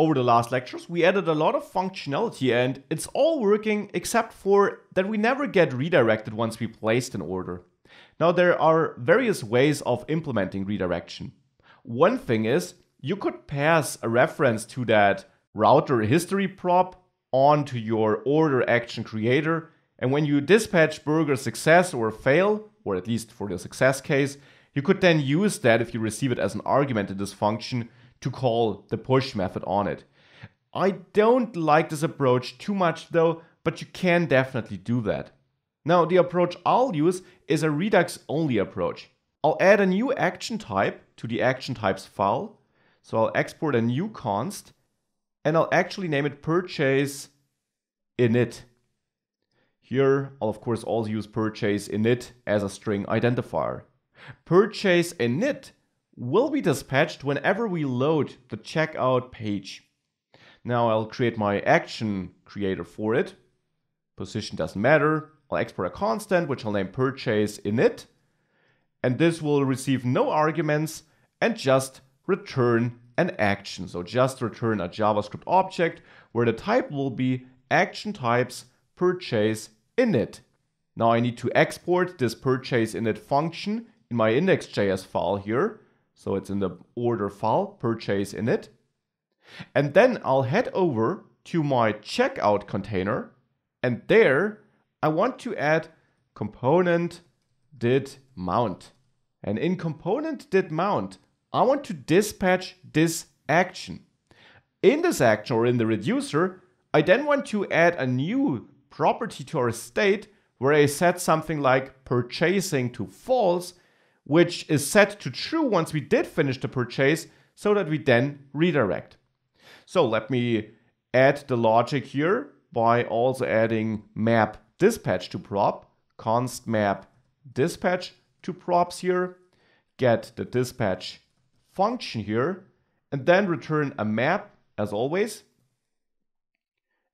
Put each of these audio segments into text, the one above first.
Over the last lectures, we added a lot of functionality and it's all working except for that we never get redirected once we placed an order. Now there are various ways of implementing redirection. One thing is you could pass a reference to that router history prop onto your order action creator and when you dispatch burger success or fail, or at least for the success case, you could then use that if you receive it as an argument in this function to call the push method on it. I don't like this approach too much though, but you can definitely do that. Now the approach I'll use is a Redux only approach. I'll add a new action type to the action types file. So I'll export a new const and I'll actually name it purchase init. Here I'll of course also use purchase init as a string identifier. Purchase init will be dispatched whenever we load the checkout page. Now I'll create my action creator for it. Position doesn't matter. I'll export a constant, which I'll name purchase init. And this will receive no arguments and just return an action. So just return a JavaScript object where the type will be action types purchase init. Now I need to export this purchase init function in my index.js file here so it's in the order file, purchase init. And then I'll head over to my checkout container. And there I want to add component did mount. And in component did mount, I want to dispatch this action. In this action or in the reducer, I then want to add a new property to our state where I set something like purchasing to false which is set to true once we did finish the purchase so that we then redirect. So let me add the logic here by also adding map dispatch to prop, const map dispatch to props here, get the dispatch function here, and then return a map as always.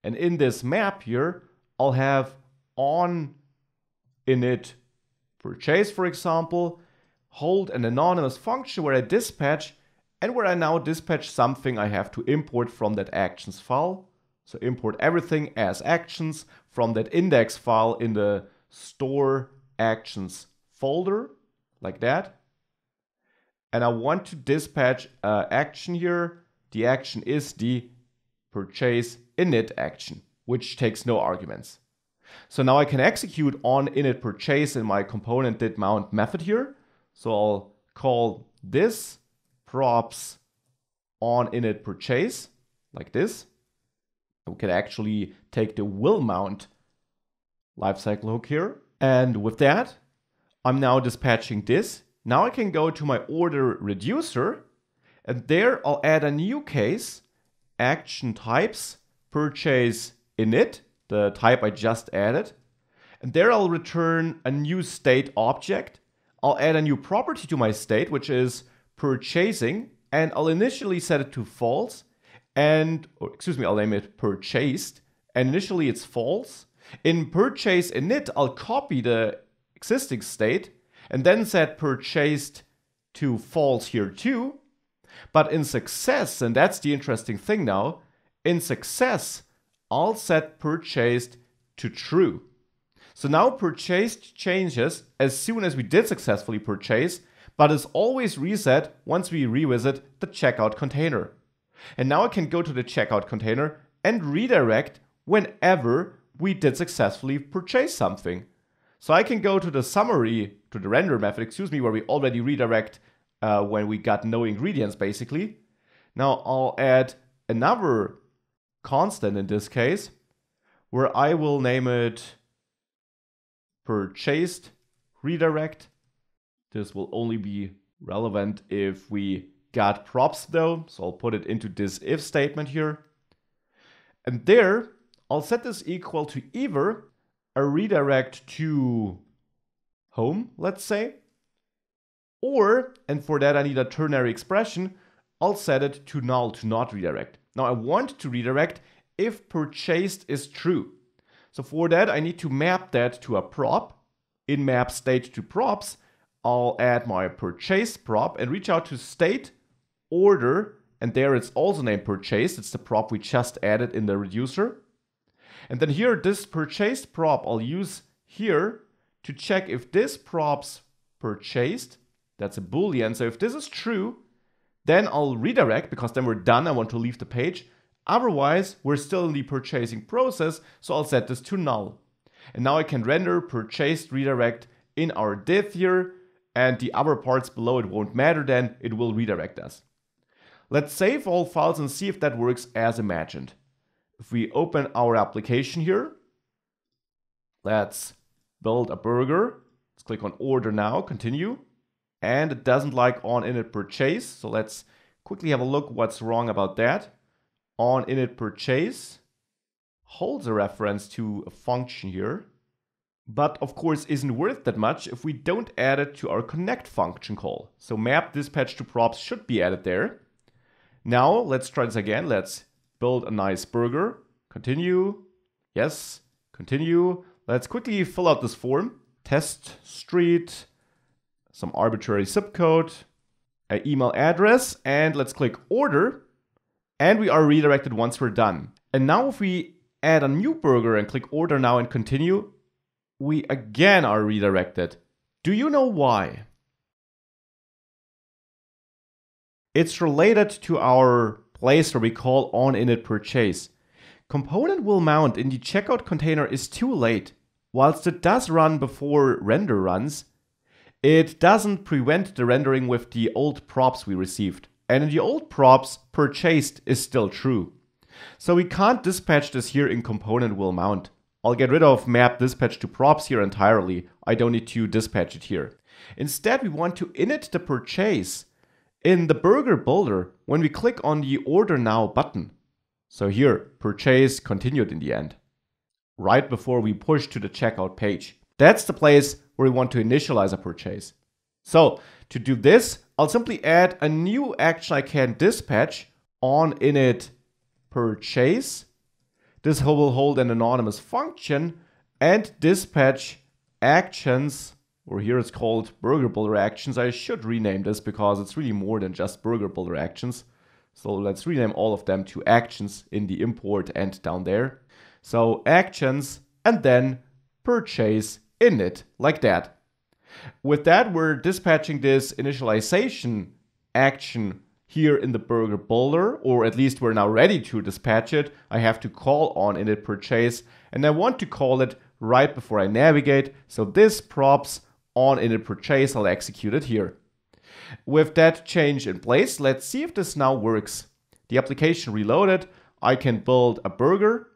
And in this map here, I'll have on init purchase, for example, hold an anonymous function where I dispatch and where I now dispatch something I have to import from that actions file. So import everything as actions from that index file in the store actions folder, like that. And I want to dispatch uh, action here. The action is the purchase init action, which takes no arguments. So now I can execute on init purchase in my component did mount method here so I'll call this props on init purchase, like this. We can actually take the will mount lifecycle hook here. And with that, I'm now dispatching this. Now I can go to my order reducer and there I'll add a new case, action types, purchase init, the type I just added. And there I'll return a new state object I'll add a new property to my state, which is purchasing, and I'll initially set it to false, and, excuse me, I'll name it purchased, and initially it's false. In purchase init, I'll copy the existing state, and then set purchased to false here too. But in success, and that's the interesting thing now, in success, I'll set purchased to true. So now purchased changes as soon as we did successfully purchase, but is always reset once we revisit the checkout container. And now I can go to the checkout container and redirect whenever we did successfully purchase something. So I can go to the summary, to the render method, excuse me, where we already redirect uh, when we got no ingredients basically. Now I'll add another constant in this case, where I will name it purchased redirect. This will only be relevant if we got props though, so I'll put it into this if statement here. And there, I'll set this equal to either a redirect to home, let's say, or, and for that I need a ternary expression, I'll set it to null to not redirect. Now I want to redirect if purchased is true. So for that, I need to map that to a prop. In map state to props, I'll add my purchase prop and reach out to state order. And there it's also named purchase. It's the prop we just added in the reducer. And then here, this purchased prop I'll use here to check if this props purchased, that's a boolean. So if this is true, then I'll redirect because then we're done. I want to leave the page. Otherwise, we're still in the purchasing process, so I'll set this to null. And now I can render purchased redirect in our div here, and the other parts below it won't matter then, it will redirect us. Let's save all files and see if that works as imagined. If we open our application here, let's build a burger. Let's click on order now, continue. And it doesn't like on in it purchase, so let's quickly have a look what's wrong about that on init purchase holds a reference to a function here, but of course isn't worth that much if we don't add it to our connect function call. So map dispatch to props should be added there. Now let's try this again. Let's build a nice burger. Continue. Yes, continue. Let's quickly fill out this form. Test street, some arbitrary zip code, an email address, and let's click order and we are redirected once we're done. And now if we add a new burger and click order now and continue, we again are redirected. Do you know why? It's related to our place where we call on init purchase. Component will mount in the checkout container is too late. Whilst it does run before render runs, it doesn't prevent the rendering with the old props we received and in the old props, purchased is still true. So we can't dispatch this here in component will mount. I'll get rid of map dispatch to props here entirely. I don't need to dispatch it here. Instead, we want to init the purchase in the burger builder when we click on the order now button. So here, purchase continued in the end, right before we push to the checkout page. That's the place where we want to initialize a purchase. So to do this, I'll simply add a new action I can dispatch on init purchase. This will hold an anonymous function and dispatch actions, or here it's called burger builder actions. I should rename this because it's really more than just burger builder actions. So let's rename all of them to actions in the import and down there. So actions and then purchase init like that. With that, we're dispatching this initialization action here in the burger builder, or at least we're now ready to dispatch it. I have to call on init purchase, and I want to call it right before I navigate. So this props on init purchase, I'll execute it here. With that change in place, let's see if this now works. The application reloaded, I can build a burger.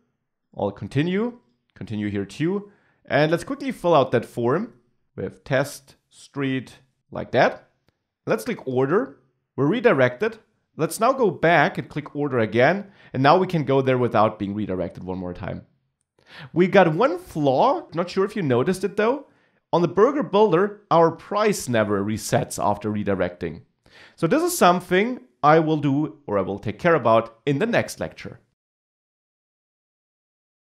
I'll continue, continue here too. And let's quickly fill out that form. With test, street, like that. Let's click order. We're redirected. Let's now go back and click order again. And now we can go there without being redirected one more time. We got one flaw, not sure if you noticed it though. On the Burger Builder, our price never resets after redirecting. So this is something I will do or I will take care about in the next lecture.